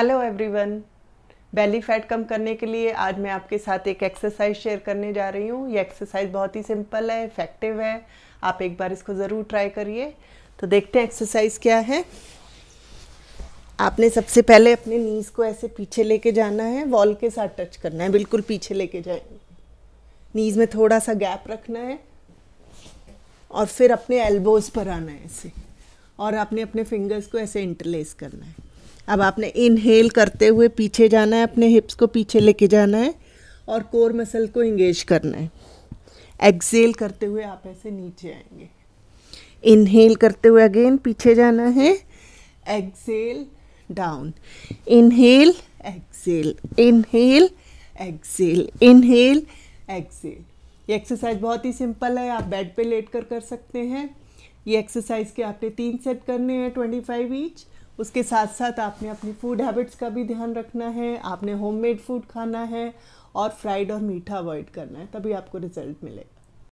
hello everyone belly fat कम करने के लिए आज मैं आपके साथ एक एक्सरसाइज शेयर करने जा रही हूँ ये एक्सरसाइज बहुत ही सिंपल है इफ़ेक्टिव है आप एक बार इसको ज़रूर ट्राई करिए तो देखते हैं एक्सरसाइज क्या है आपने सबसे पहले अपने नीज़ को ऐसे पीछे लेके जाना है वॉल के साथ टच करना है बिल्कुल पीछे लेके जाएंगे नीज़ में थोड़ा सा गैप रखना है और फिर अपने एल्बोज़ पर आना है ऐसे और आपने अपने फिंगर्स को ऐसे इंटरलेस करना है अब आपने इनहेल करते हुए पीछे जाना है अपने हिप्स को पीछे लेके जाना है और कोर मसल को इंगेज करना है एक्सेल करते हुए आप ऐसे नीचे आएंगे इनहेल करते हुए अगेन पीछे जाना है exhale down inhale exhale inhale exhale inhale exhale ये एक्सरसाइज बहुत ही सिंपल है आप बेड पे लेट कर कर सकते हैं ये एक्सरसाइज के आपने तीन सेट करने हैं ट्वेंटी फाइव ईच उसके साथ साथ आपने अपनी फूड हैबिट्स का भी ध्यान रखना है आपने होममेड फूड खाना है और फ्राइड और मीठा अवॉइड करना है तभी आपको रिजल्ट मिलेगा